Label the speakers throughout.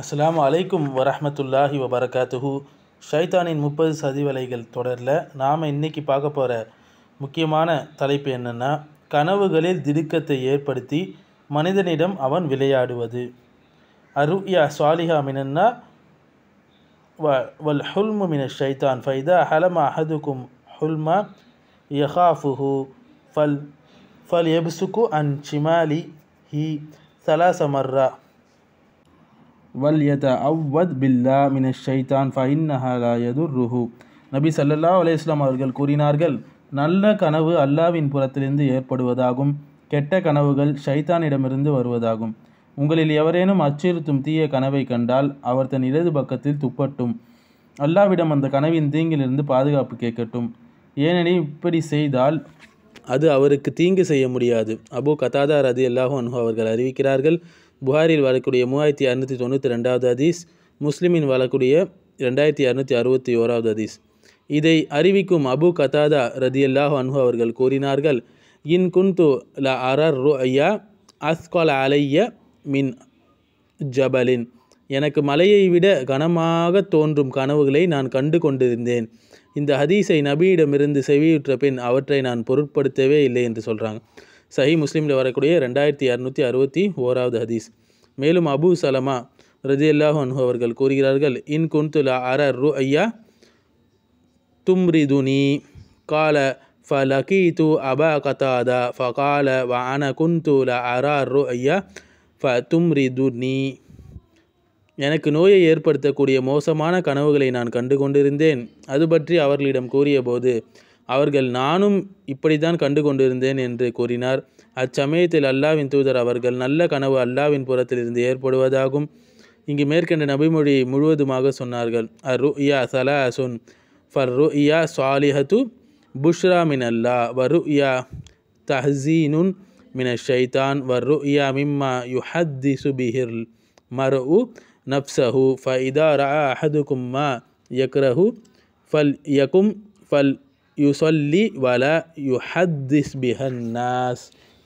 Speaker 1: அஸ்லாம் அலைக்கும் வரமத்துல்லாஹி வபரகாத்துஹு ஷைத்தானின் முப்பது சதிவலைகள் தொடரில் நாம் இன்றைக்கி பார்க்க போகிற முக்கியமான தலைப்பு என்னென்னா கனவுகளில் திடுக்கத்தை ஏற்படுத்தி மனிதனிடம் அவன் விளையாடுவது அருயா சுவாலிகா மினன்னா வ வல் ஹுல்மு மின ஷைத்தான் ஃபைதா ஹலமா அஹதுக்கும் ஹுல்மா யஹாஃபுஹு ஃபல் ஃபல் எபுசுகு அன் சிமாலி ஹி சலாசமர்ரா வல்யத அவ்வத் பில்லா மின ஷைதான் ஃபைன்னஹலாயதுர்ருஹு நபி சல்லல்லா அலையாம் அவர்கள் கூறினார்கள் நல்ல கனவு அல்லாவின் புறத்திலிருந்து ஏற்படுவதாகும் கெட்ட கனவுகள் ஷைத்தானிடமிருந்து வருவதாகும் உங்களில் எவரேனும் அச்சுறுத்தும் தீய கனவை கண்டால் அவர் தன் இடது பக்கத்தில் துப்பட்டும் அல்லாவிடம் அந்த கனவின் தீங்கிலிருந்து பாதுகாப்பு கேட்கட்டும் ஏனெனில் இப்படி செய்தால் அது அவருக்கு தீங்கு செய்ய முடியாது அபு கதாதார் அது எல்லாஹோ அன்ஹு அவர்கள் அறிவிக்கிறார்கள் புகாரில் வரக்கூடிய மூவாயிரத்தி அறுநூற்றி தொண்ணூற்றி ரெண்டாவது ஹதீஸ் முஸ்லிமின் வரக்கூடிய ரெண்டாயிரத்தி அறுநூற்றி அறுபத்தி ஓராவது ஹதீஸ் இதை அறிவிக்கும் அபு கதாதா ரதியல்லாஹ் அன்ஹு அவர்கள் கூறினார்கள் இன் குந்து ல அரர் ரு ஐயா அஸ்கால் அலைய மின் ஜபலின் எனக்கு மலையை விட கனமாக தோன்றும் கனவுகளை நான் கண்டு கொண்டிருந்தேன் இந்த ஹதீஸை நபியிடமிருந்து செவியுற்ற பின் அவற்றை நான் பொருட்படுத்தவே இல்லை என்று சொல்கிறாங்க சஹி முஸ்லீமில் வரக்கூடிய ரெண்டாயிரத்தி இரநூத்தி அறுபத்தி ஓராவது ஹதீஸ் மேலும் அபு சலமா ரஜி அல்லாஹன்ஹு அவர்கள் கூறுகிறார்கள் இன் குன்துலா அர ரு ஐயா தும்ரிதுனி கால ஃப ஃப து கதாதா கால أبا قتادة فقال ரு ஐயா ஃப தும்ரி துனி எனக்கு நோயை ஏற்படுத்தக்கூடிய மோசமான கனவுகளை நான் கண்டு கொண்டிருந்தேன் அது பற்றி அவர்களிடம் கூறியபோது அவர்கள் நானும் இப்படித்தான் கண்டு கொண்டிருந்தேன் என்று கூறினார் அச்சமயத்தில் அல்லாவின் தூதர் அவர்கள் நல்ல கனவு அல்லாவின் புறத்திலிருந்து ஏற்படுவதாகும் இங்கு மேற்கண்ட நபிமொழியை முழுவதுமாக சொன்னார்கள் அரு இயா சலா ஃபர் ஃபர்ரு இயா சாலிஹத்து புஷ்ரா மின் அல்லா வரு இயா தஹசீனுன் மின ஷைதான் வர்ரு இயா மிம்மா யுஹத்தி சுபிஹிர் மரு நப்சஹு ஃப இதா கும்மா யக்ரஹு ஃபல் யகும் ஃபல் யுசல்லி வல யுஹத்திஸ் பிஹன்னாஸ்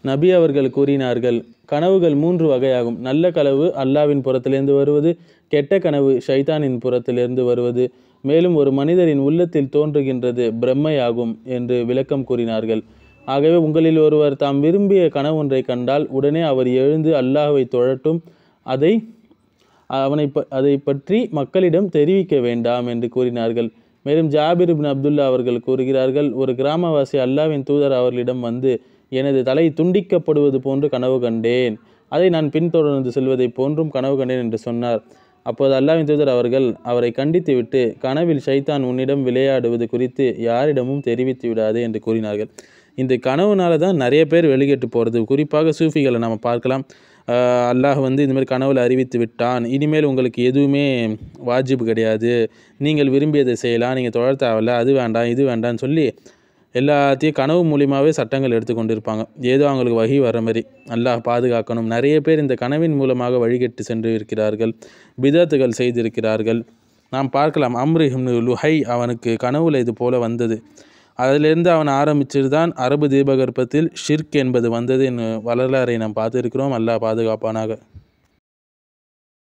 Speaker 1: நபி அவர்கள் கூறினார்கள் கனவுகள் மூன்று வகையாகும் நல்ல கனவு அல்லாவின் புறத்திலிருந்து வருவது கெட்ட கனவு ஷைத்தானின் புறத்திலிருந்து வருவது மேலும் ஒரு மனிதரின் உள்ளத்தில் தோன்றுகின்றது பிரம்மையாகும் என்று விளக்கம் கூறினார்கள் ஆகவே உங்களில் ஒருவர் தாம் விரும்பிய ஒன்றை கண்டால் உடனே அவர் எழுந்து அல்லாஹுவை தொழட்டும் அதை அவனை அதை பற்றி மக்களிடம் தெரிவிக்க வேண்டாம் என்று கூறினார்கள் மேலும் ஜாபிர் இபின் அப்துல்லா அவர்கள் கூறுகிறார்கள் ஒரு கிராமவாசி அல்லாவின் தூதர் அவர்களிடம் வந்து எனது தலை துண்டிக்கப்படுவது போன்று கனவு கண்டேன் அதை நான் பின்தொடர்ந்து செல்வதை போன்றும் கனவு கண்டேன் என்று சொன்னார் அப்போது அல்லாவின் தூதர் அவர்கள் அவரை கண்டித்துவிட்டு கனவில் ஷைத்தான் உன்னிடம் விளையாடுவது குறித்து யாரிடமும் தெரிவித்து விடாதே என்று கூறினார்கள் இந்த கனவுனால தான் நிறைய பேர் வெளியேட்டு போகிறது குறிப்பாக சூஃபிகளை நம்ம பார்க்கலாம் அல்லாஹ் வந்து மாதிரி கனவில் அறிவித்து விட்டான் இனிமேல் உங்களுக்கு எதுவுமே வாஜிப்பு கிடையாது நீங்கள் விரும்பியதை செய்யலாம் நீங்கள் தொடர தேவையில்ல அது வேண்டாம் இது வேண்டாம்னு சொல்லி எல்லாத்தையும் கனவு மூலியமாகவே சட்டங்கள் எடுத்துக்கொண்டு இருப்பாங்க ஏதோ அவங்களுக்கு வகி வர மாதிரி அல்லாஹ் பாதுகாக்கணும் நிறைய பேர் இந்த கனவின் மூலமாக வழிகட்டு சென்று இருக்கிறார்கள் விதத்துகள் செய்திருக்கிறார்கள் நாம் பார்க்கலாம் அம்ரு லுஹை அவனுக்கு கனவுல இது போல வந்தது அதிலிருந்து அவன் ஆரம்பிச்சது தான் அரபு தீபகற்பத்தில் ஷிர்க் என்பது வந்தது என் வரலாறை நாம் பார்த்திருக்கிறோம் அல்லாஹ் பாதுகாப்பானாக